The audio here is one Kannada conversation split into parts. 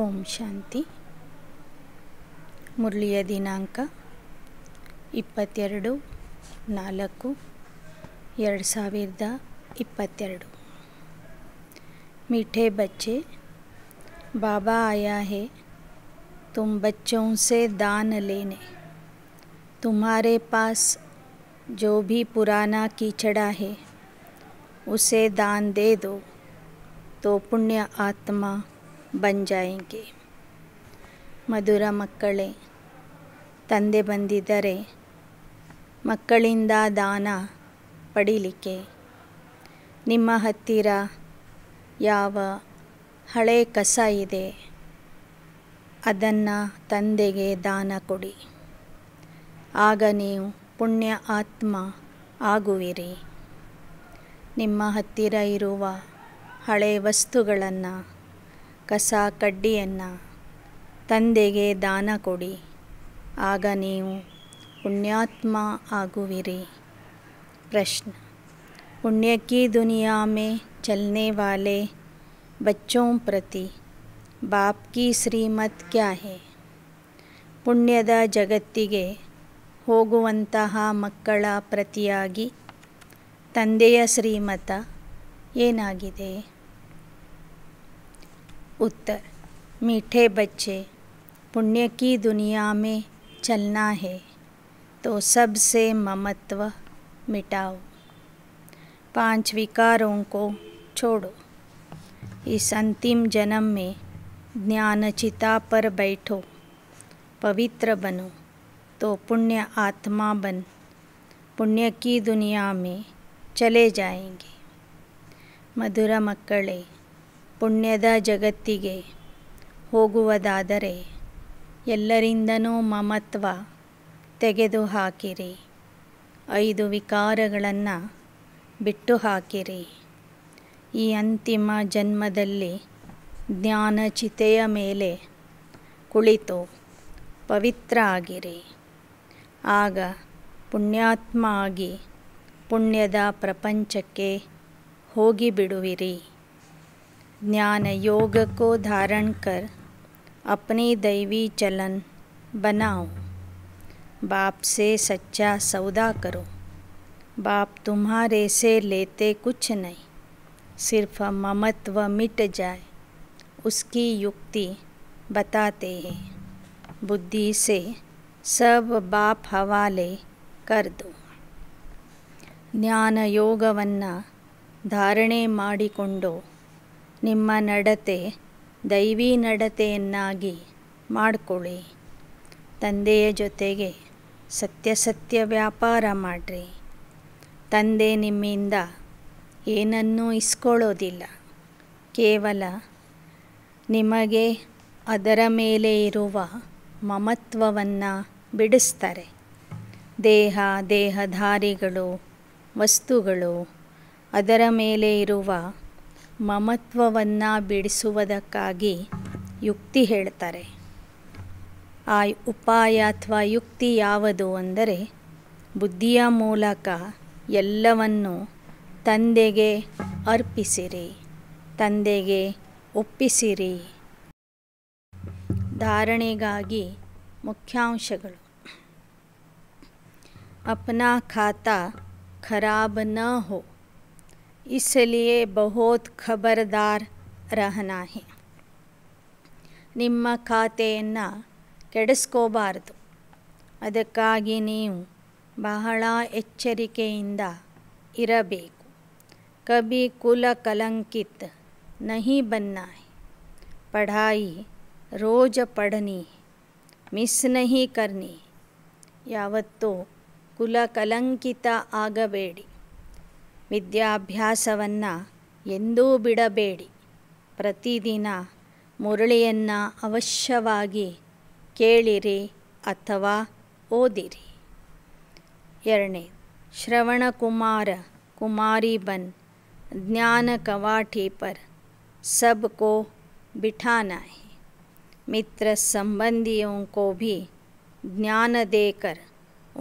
ओम शांति ಮುರಳಿಯ दिनांक इपत् नाकु एर सविद इपत् मीठे बच्चे बाबा आया है तुम बच्चों से दान लेने तुम्हारे पास जो भी पुराना कीचड़ा है उसे दान दे दो तो पुण्य आत्मा बन जाएंगे ಮಧುರ ಮಕ್ಕಳೇ ತಂದೆ ಬಂದಿದ್ದರೆ ಮಕ್ಕಳಿಂದ ದಾನ ಪಡೀಲಿಕ್ಕೆ ನಿಮ್ಮ ಹತ್ತಿರ ಯಾವ ಹಳೆ ಕಸ ಇದೆ ಅದನ್ನು ತಂದೆಗೆ ದಾನ ಕೊಡಿ ಆಗ ನೀವು ಪುಣ್ಯ ಆತ್ಮ ಆಗುವಿರಿ ನಿಮ್ಮ ಹತ್ತಿರ ಇರುವ ಹಳೆ ವಸ್ತುಗಳನ್ನು ಕಸ ಕಡ್ಡಿಯನ್ನು ತಂದೆಗೆ ದಾನ ಕೊಡಿ ಆಗ ನೀವು ಪುಣ್ಯಾತ್ಮ ಆಗುವಿರಿ ಪ್ರಶ್ನ ಪುಣ್ಯಕ್ಕಿ ದುನಿಯಾಮೆ ಮೇ ವಾಲೆ ವಾಲೆ ಬಚ್ಚೋ ಪ್ರತಿ ಶ್ರೀಮತ್ ಕ್ಯಾ ಹೇ ಪುಣ್ಯದ ಜಗತ್ತಿಗೆ ಹೋಗುವಂತಹ ಮಕ್ಕಳ ಪ್ರತಿಯಾಗಿ ತಂದೆಯ ಶ್ರೀಮತ ಏನಾಗಿದೆ उत्तर मीठे बच्चे पुण्य की दुनिया में चलना है तो सबसे ममत्व मिटाओ पांच विकारों को छोड़ो इस अंतिम जन्म में ज्ञानचिता पर बैठो पवित्र बनो तो पुण्य आत्मा बन पुण्य की दुनिया में चले जाएंगे मधुर मक्कड़े ಪುಣ್ಯದ ಜಗತ್ತಿಗೆ ಹೋಗುವುದಾದರೆ ಎಲ್ಲರಿಂದನೂ ಮಮತ್ವ ಹಾಕಿರಿ ಐದು ವಿಕಾರಗಳನ್ನು ಬಿಟ್ಟು ಹಾಕಿರಿ ಈ ಅಂತಿಮ ಜನ್ಮದಲ್ಲಿ ಚಿತೆಯ ಮೇಲೆ ಕುಳಿತು ಪವಿತ್ರ ಆಗಿರಿ ಆಗ ಪುಣ್ಯಾತ್ಮ ಆಗಿ ಪುಣ್ಯದ ಪ್ರಪಂಚಕ್ಕೆ ಹೋಗಿಬಿಡುವಿರಿ ज्ञान योग को धारण कर अपनी दैवी चलन बनाओ बाप से सच्चा सौदा करो बाप तुम्हारे से लेते कुछ नहीं सिर्फ ममत्व मिट जाए उसकी युक्ति बताते हैं बुद्धि से सब बाप हवाले कर दो ಜ್ಞಾನ धारणे माड़ी कुंडो ನಿಮ್ಮ ನಡತೆ ದೈವಿ ನಡತೆಯನ್ನಾಗಿ ಮಾಡಿಕೊಳ್ಳಿ ತಂದೆಯ ಜೊತೆಗೆ ಸತ್ಯಸತ್ಯ ವ್ಯಾಪಾರ ಮಾಡಿರಿ ತಂದೆ ನಿಮ್ಮಿಂದ ಏನನ್ನೂ ಇಸ್ಕೊಳ್ಳೋದಿಲ್ಲ ಕೇವಲ ನಿಮಗೆ ಅದರ ಮೇಲೆ ಇರುವ ಮಮತ್ವವನ್ನು ಬಿಡಿಸ್ತಾರೆ ದೇಹ ದೇಹಧಾರಿಗಳು ವಸ್ತುಗಳು ಅದರ ಮೇಲೆ ಇರುವ ಮಮತ್ವವನ್ನು ಬಿಡಿಸುವುದಕ್ಕಾಗಿ ಯುಕ್ತಿ ಹೇಳ್ತಾರೆ ಆ ಉಪಾಯ ಅಥವಾ ಯುಕ್ತಿ ಯಾವುದು ಅಂದರೆ ಬುದ್ಧಿಯ ಮೂಲಕ ಎಲ್ಲವನ್ನು ತಂದೆಗೆ ಅರ್ಪಿಸಿರಿ ತಂದೆಗೆ ಒಪ್ಪಿಸಿರಿ ಧಾರಣೆಗಾಗಿ ಮುಖ್ಯಾಂಶಗಳು ಅಪ್ನಾ ಖಾತಾ ಖರಾಬ್ ನ ಹೋ ಇಸಲಿಯೇ बहुत ಖಬರ್ದಾರ್ ರಹನಾಹಿ ನಿಮ್ಮ ಖಾತೆಯನ್ನು ಕೆಡಿಸ್ಕೋಬಾರದು ಅದಕ್ಕಾಗಿ ನೀವು ಬಹಳ ಎಚ್ಚರಿಕೆಯಿಂದ ಇರಬೇಕು ಕಬಿ ಕುಲ ಕಲಂಕಿತ ನಹಿ ಬನ್ನಾಹಿ ಪಢಾಯಿ ರೋಜ ಪಡನಿ ಮಿಸ್ ಕರ್ನಿ ಯಾವತ್ತೂ ಕುಲಕಲಂಕಿತ ಆಗಬೇಡಿ ವಿದ್ಯಾಭ್ಯಾಸವನ್ನು ಎಂದೂ ಬಿಡಬೇಡಿ ಪ್ರತಿದಿನ ಮುರಳಿಯನ್ನು ಅವಶ್ಯವಾಗಿ ಕೇಳಿರಿ ಅಥವಾ ಓದಿರಿ ಎರಡನೇ ಕುಮಾರ ಕುಮಾರಿ ಬನ್ ಜ್ಞಾನ ಕವಾಟಿ ಪರ್ सब को ಮಿತ್ರ है मित्र ಜ್ಞಾನ को भी ಕಲ್ಯಾಣ देकर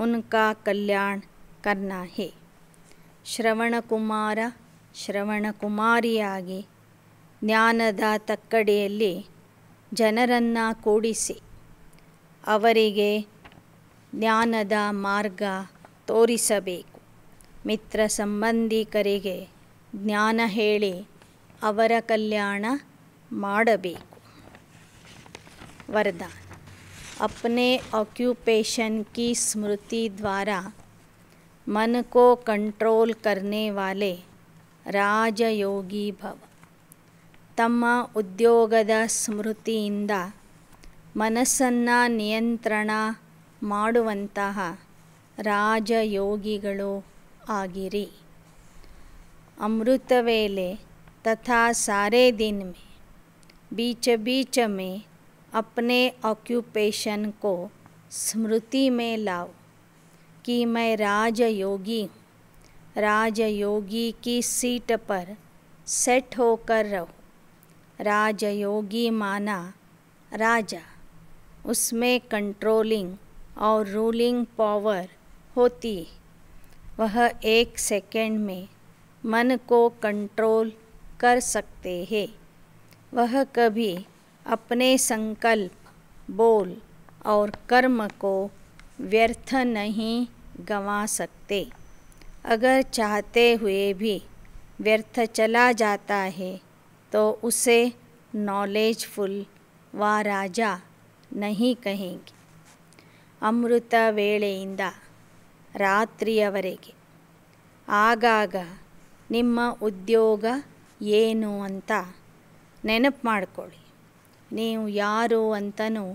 उनका कल्याण ಶ್ರವಣಕುಮಾರ ಶ್ರವಣಕುಮಾರಿಯಾಗಿ ಜ್ಞಾನದ ತಕ್ಕಡಿಯಲ್ಲಿ ಜನರನ್ನು ಕೂಡಿಸಿ ಅವರಿಗೆ ಜ್ಞಾನದ ಮಾರ್ಗ ತೋರಿಸಬೇಕು ಮಿತ್ರ ಸಂಬಂಧಿಕರಿಗೆ ಜ್ಞಾನ ಹೇಳಿ ಅವರ ಕಲ್ಯಾಣ ಮಾಡಬೇಕು ವರದಾನ ಅಪ್ನೆ ಆಕ್ಯುಪೇಷನ್ ಕೀ ಸ್ಮೃತಿ ದ್ವಾರಾ मन को कंट्रोल करने वाले ರಾಜಯೋಗಿ ಭವ ತಮ್ಮ ಉದ್ಯೋಗದ ಸ್ಮೃತಿಯಿಂದ ಮನಸ್ಸನ್ನು ನಿಯಂತ್ರಣ ಮಾಡುವಂತಹ ರಾಜಯೋಗಿಗಳು ಆಗಿರಿ ಅಮೃತ ವೇಲೆ ತಥಾ ಸಾರೆ ದಿನ ಮೇ ಬೀಚ ಬೀಚ ಮೇ ಅಪ್ನೆ ಆಕ್ಯುಪೇಷನ್ ಕೋ ಸ್ಮೃತಿ ಮೇ ಲಾವು कि मैं राजयोगी राजयोगी की सीट पर सेट होकर रहो राजयोगी माना राजा उसमें कंट्रोलिंग और रूलिंग पावर होती है वह एक सेकेंड में मन को कंट्रोल कर सकते हैं वह कभी अपने संकल्प बोल और कर्म को व्यर्थ नहीं गंवा सकते अगर चाहते हुए भी व्यर्थ चला जाता है तो उसे नॉलेजफुल व राजा नहीं कहेंगे ಅಮೃತ ವೇಳೆಯಿಂದ ರಾತ್ರಿಯವರೆಗೆ ಆಗಾಗ ನಿಮ್ಮ ಉದ್ಯೋಗ ಏನು ಅಂತ ನೆನಪು ಮಾಡಿಕೊಳ್ಳಿ ನೀವು ಯಾರು ಅಂತಲೂ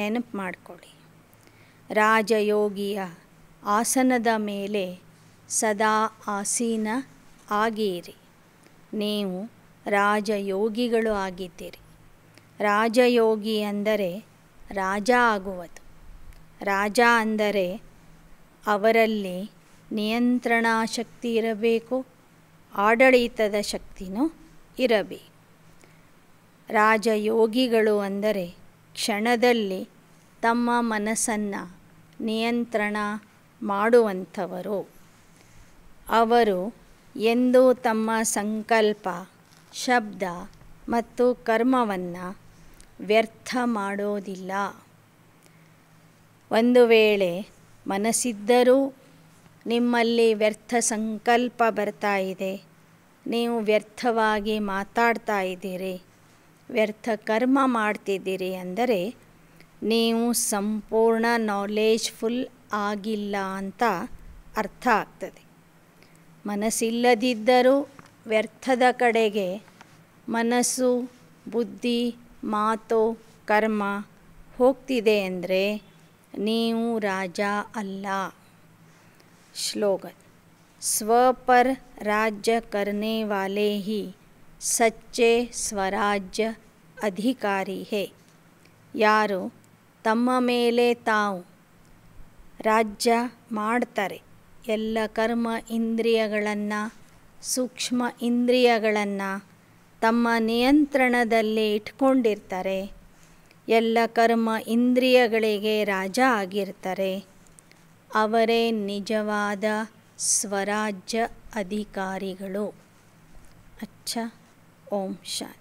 ನೆನಪು ಮಾಡಿಕೊಳ್ಳಿ ರಾಜಯೋಗಿಯ ಆಸನದ ಮೇಲೆ ಸದಾ ಆಸೀನ ಆಗಿರಿ ನೀವು ರಾಜಯೋಗಿಗಳು ಆಗಿದ್ದೀರಿ ರಾಜಯೋಗಿ ಅಂದರೆ ರಾಜ ಆಗುವುದು ರಾಜ ಅಂದರೆ ಅವರಲ್ಲಿ ನಿಯಂತ್ರಣ ಶಕ್ತಿ ಇರಬೇಕು ಆಡಳಿತದ ಶಕ್ತಿನೂ ಇರಬೇಕು ರಾಜಯೋಗಿಗಳು ಅಂದರೆ ಕ್ಷಣದಲ್ಲಿ ತಮ್ಮ ಮನಸ್ಸನ್ನು ನಿಯಂತ್ರಣ ಮಾಡುವಂಥವರು ಅವರು ಎಂದೂ ತಮ್ಮ ಸಂಕಲ್ಪ ಶಬ್ದ ಮತ್ತು ಕರ್ಮವನ್ನು ವ್ಯರ್ಥ ಮಾಡೋದಿಲ್ಲ ಒಂದು ವೇಳೆ ಮನಸ್ಸಿದ್ದರೂ ನಿಮ್ಮಲ್ಲಿ ವ್ಯರ್ಥ ಸಂಕಲ್ಪ ಬರ್ತಾ ಇದೆ ನೀವು ವ್ಯರ್ಥವಾಗಿ ಮಾತಾಡ್ತಾ ಇದ್ದೀರಿ ವ್ಯರ್ಥ ಕರ್ಮ ಮಾಡ್ತಿದ್ದೀರಿ ಅಂದರೆ ನೀವು ಸಂಪೂರ್ಣ ನಾಲೆಜ್ಫುಲ್ ಆಗಿಲ್ಲ ಅಂತ ಅರ್ಥ ಆಗ್ತದೆ ಮನಸ್ಸಿಲ್ಲದಿದ್ದರೂ ವ್ಯರ್ಥದ ಕಡೆಗೆ ಮನಸ್ಸು ಬುದ್ಧಿ ಮಾತು ಕರ್ಮ ಹೋಗ್ತಿದೆ ಅಂದರೆ ನೀವು ರಾಜ ಅಲ್ಲ ಶ್ಲೋಗನ್ ಸ್ವಪರ್ ರಾಜ್ಯ ಕರ್ನೆ ವಾಲೆ ಹಿ ಸಚ್ಚೆ ಸ್ವರಾಜ್ಯ ಅಧಿಕಾರಿ ಹೇ ಯಾರು ತಮ್ಮ ಮೇಲೆ ತಾವು ರಾಜ್ಯ ಮಾಡ್ತಾರೆ ಎಲ್ಲ ಕರ್ಮ ಇಂದ್ರಿಯಗಳನ್ನು ಸೂಕ್ಷ್ಮ ಇಂದ್ರಿಯಗಳನ್ನು ತಮ್ಮ ನಿಯಂತ್ರಣದಲ್ಲಿ ಇಟ್ಕೊಂಡಿರ್ತಾರೆ ಎಲ್ಲ ಕರ್ಮ ಇಂದ್ರಿಯಗಳಿಗೆ ರಾಜ ಆಗಿರ್ತಾರೆ ಅವರೇ ನಿಜವಾದ ಸ್ವರಾಜ್ಯ ಅಧಿಕಾರಿಗಳು ಅಚ್ಚ ಓಂ ಶಾಂತಿ